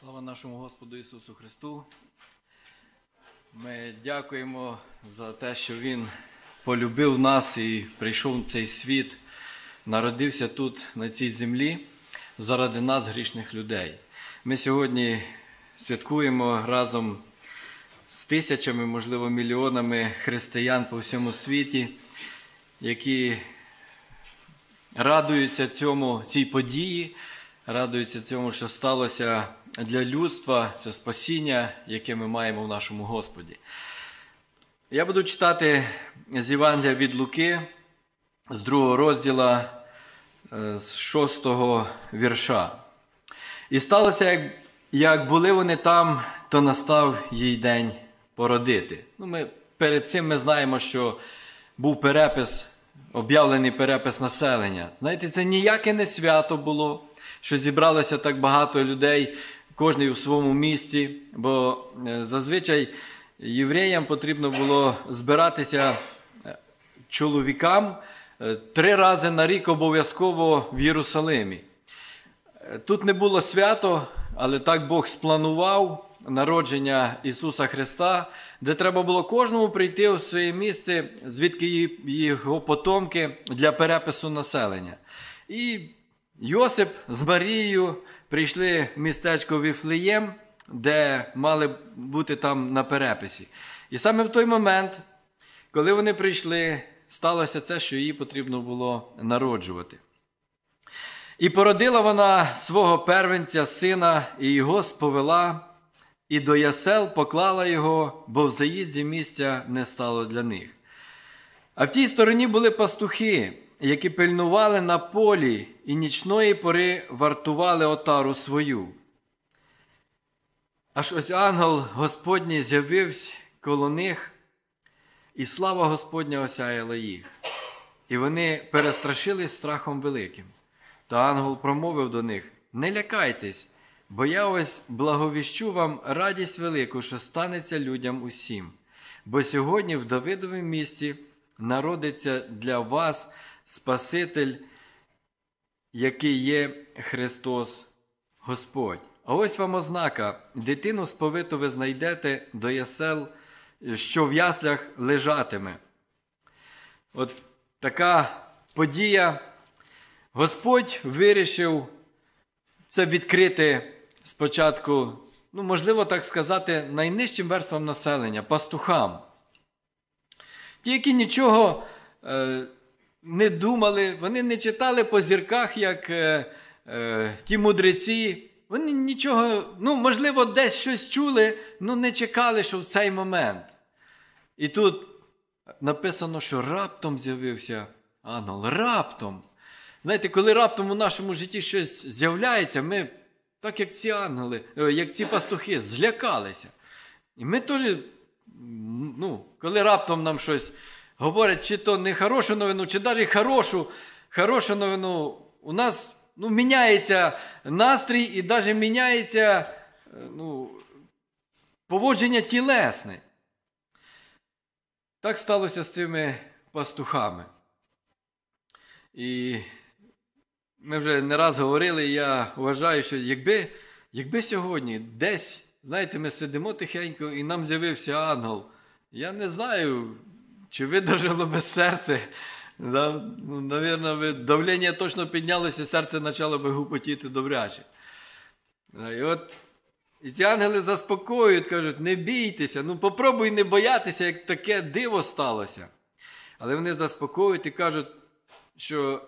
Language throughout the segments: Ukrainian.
Слава нашому Господу Ісусу Христу. Ми дякуємо за те, що Він полюбив нас і прийшов в цей світ, народився тут, на цій землі, заради нас, грішних людей. Ми сьогодні святкуємо разом з тисячами, можливо, мільйонами християн по всьому світі, які радуються цьому, цій події радується цьому, що сталося для людства, це спасіння, яке ми маємо в нашому Господі. Я буду читати з Євангелія від Луки, з другого розділу е, з шостого вірша. І сталося, як як були вони там, то настав їй день породити. Ну, ми Перед цим ми знаємо, що був перепис, об'явлений перепис населення. Знаєте, це ніяке не свято було що зібралося так багато людей, кожний у своєму місці, бо е, зазвичай євреям потрібно було збиратися е, чоловікам е, три рази на рік обов'язково в Єрусалимі. Тут не було свято, але так Бог спланував. Народження Ісуса Христа, де треба було кожному прийти у своє місце, звідки його потомки для перепису населення. І Йосип з Марією прийшли в містечко Віфлеєм, де мали бути там на переписі. І саме в той момент, коли вони прийшли, сталося це, що їй потрібно було народжувати. І породила вона свого первенця, сина, і його сповела, і до ясел поклала його, бо в заїзді місця не стало для них. А в тій стороні були пастухи які пильнували на полі і нічної пори вартували отару свою. Аж ось ангел Господній з'явився коло них, і слава Господня осяяла їх. І вони перестрашились страхом великим. Та ангел промовив до них: Не лякайтесь, бо я ось благовіщу вам радість велику, що станеться людям усім. Бо сьогодні в Давидовому місті народиться для вас Спаситель, який є Христос Господь. А ось вам ознака: дитину сповиту ви знайдете до ясел, що в яслях лежатиме. От така подія. Господь вирішив це відкрити спочатку, ну, можливо, так сказати, найнижчим верствам населення, пастухам. Ті, які нічого. Е, не думали, вони не читали по зірках, як е, е, ті мудреці. Вони нічого, ну, можливо, десь щось чули, але ну, не чекали, що в цей момент. І тут написано, що раптом з'явився ангел. Раптом. Знаєте, коли раптом у нашому житті щось з'являється, ми, так як ці ангели, е, як ці пастухи, злякалися. І ми теж, ну, коли раптом нам щось говорять чи то не хорошу новину, чи навіть хорошу хорошу новину, у нас ну, міняється настрій і навіть міняється е, ну, поводження тілесне. Так сталося з цими пастухами. І ми вже не раз говорили, і я вважаю, що якби якби сьогодні десь, знаєте, ми сидимо тихенько і нам з'явився ангел, я не знаю, чи видажило без серце? Да? Ну, Навірно, ви давлення точно піднялося, серце почало би гупотіти добряче. І от і ці ангели заспокоюють, кажуть, не бійтеся, ну попробуй не боятися, як таке диво сталося. Але вони заспокоюють і кажуть, що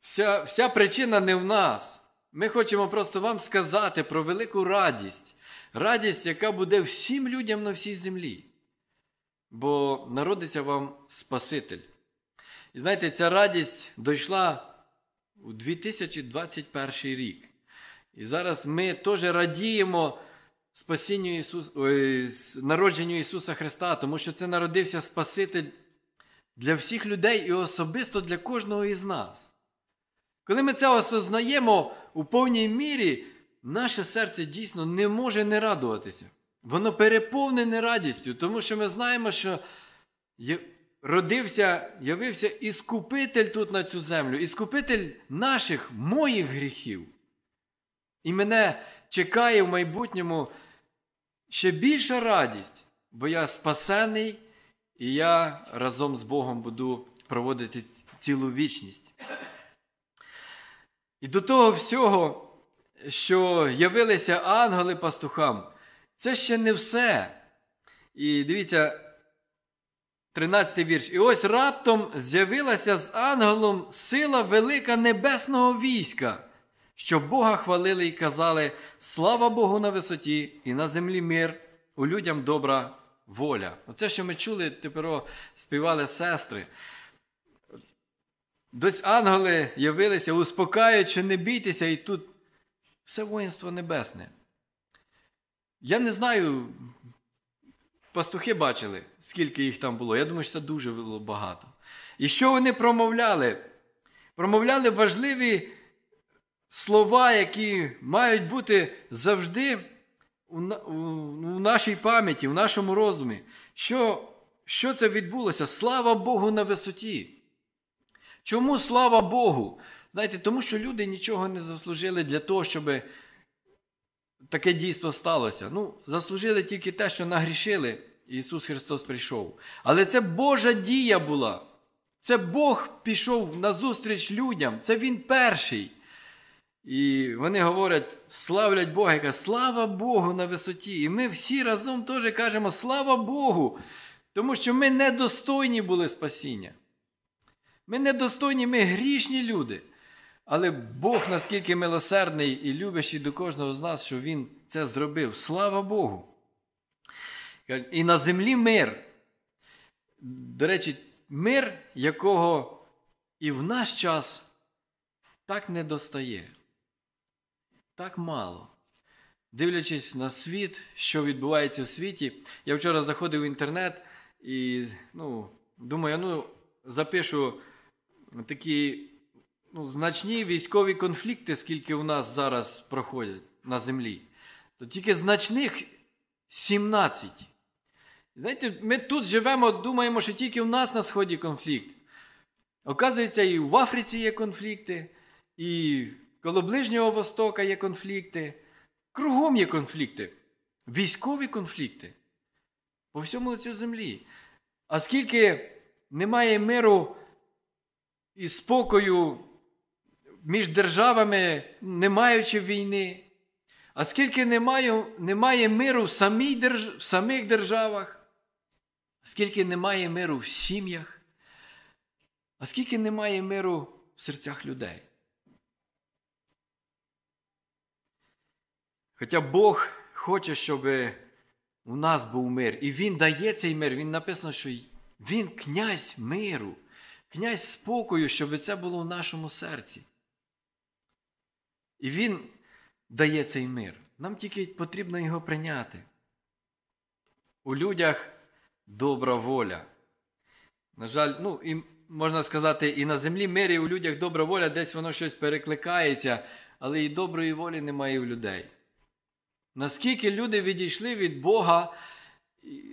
вся, вся причина не в нас. Ми хочемо просто вам сказати про велику радість, радість, яка буде всім людям на всій землі бо народиться вам Спаситель. І знаєте, ця радість дійшла у 2021 рік. І зараз ми теж радіємо спасінню Ісус, ой, народженню Ісуса Христа, тому що це народився Спаситель для всіх людей і особисто для кожного із нас. Коли ми це осознаємо у повній мірі, наше серце дійсно не може не радуватися воно переповнене радістю, тому що ми знаємо, що родився, явився іскупитель тут на цю землю, іскупитель наших моїх гріхів. І мене чекає в майбутньому ще більша радість, бо я спасений, і я разом з Богом буду проводити цілу вічність. І до того всього, що явилися ангели пастухам, це ще не все. І дивіться, 13 вірш. І ось раптом з'явилася з ангелом сила велика небесного війська, що Бога хвалили і казали: слава Богу на висоті і на землі мир, у людям добра воля. Оце, що ми чули, тепер співали сестри. Десь ангели явилися, успокаючи, не бійтеся, і тут все воїнство небесне. Я не знаю, пастухи бачили, скільки їх там було. Я думаю, що це дуже було багато. І що вони промовляли? Промовляли важливі слова, які мають бути завжди у, у, у нашій пам'яті, в нашому розумі. Що, Що це відбулося? Слава Богу на висоті. Чому слава Богу? Знаєте, тому що люди нічого не заслужили для того, щоби таке дійство сталося. Ну, Заслужили тільки те, що нагрішили, і Ісус Христос прийшов. Але це Божа дія була. Це Бог пішов назустріч людям, це Він перший. І вони говорять, славлять Бога, яка слава Богу на висоті. І ми всі разом теж кажемо слава Богу, тому що ми недостойні були спасіння. Ми недостойні, ми грішні люди. Але Бог наскільки милосердний і любящий до кожного з нас, що Він це зробив. Слава Богу. І на землі мир. До речі, мир, якого і в наш час так не достає. Так мало. Дивлячись на світ, що відбувається у світі, я вчора заходив в інтернет і ну, думаю, ну, запишу такі ну, значні військові конфлікти, скільки у нас зараз проходять на землі, то тільки значних 17. Знаєте, ми тут живемо, думаємо, що тільки в нас на Сході конфлікт. Оказується, і в Африці є конфлікти, і коло Ближнього Востока є конфлікти. Кругом є конфлікти. Військові конфлікти по всьому лицю землі. А скільки немає миру і спокою між державами, не маючи війни. А скільки немає немає миру в, самій держ, в самих державах, скільки немає миру в сім'ях, а скільки немає миру в серцях людей. Хоча Бог хоче, щоб у нас був мир. І Він дає цей мир. Він написано, що Він князь миру, князь спокою, щоб це було в нашому серці. І Він дає цей мир. Нам тільки потрібно його прийняти. У людях добра воля. На жаль, ну, і, можна сказати, і на землі мир, і у людях добра воля, десь воно щось перекликається, але і доброї волі немає в людей. Наскільки люди відійшли від Бога,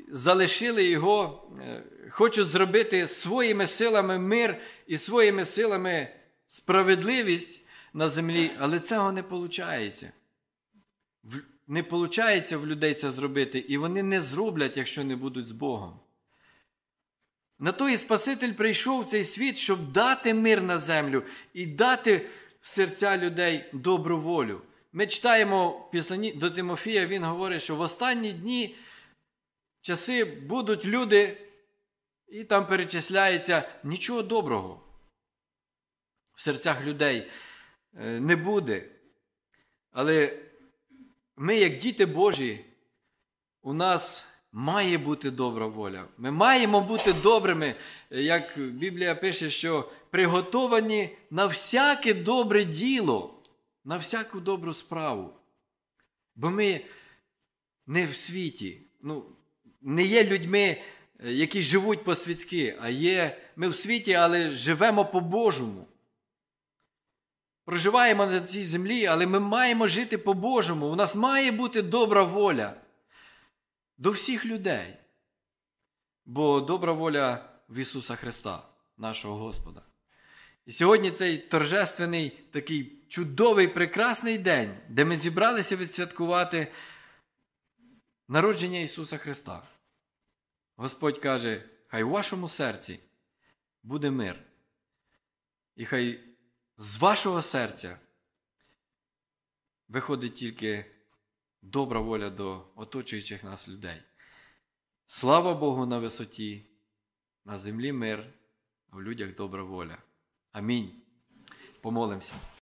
залишили його, е, хочуть зробити своїми силами мир і своїми силами справедливість, на землі, але цього не виходить. Не виходить в людей це зробити, і вони не зроблять, якщо не будуть з Богом. На то і Спаситель прийшов в цей світ, щоб дати мир на землю і дати в серця людей добру волю. Ми читаємо до Тимофія, він говорить, що в останні дні часи будуть люди, і там перечисляється нічого доброго в серцях людей. Е, не буде. Але ми, як діти Божі, у нас має бути добра воля. Ми маємо бути добрими, як Біблія пише, що приготовані на всяке добре діло, на всяку добру справу. Бо ми не в світі, ну, не є людьми, е, які живуть по світськи, а є ми в світі, але живемо по-божому проживаємо на цій землі, але ми маємо жити по-божому. У нас має бути добра воля до всіх людей. Бо добра воля в Ісуса Христа, нашого Господа. І сьогодні цей торжественний, такий чудовий, прекрасний день, де ми зібралися відсвяткувати народження Ісуса Христа. Господь каже, хай у вашому серці буде мир. І хай з вашого серця виходить тільки добра воля до оточуючих нас людей. Слава Богу на висоті, на землі мир, в людях добра воля. Амінь. Помолимося.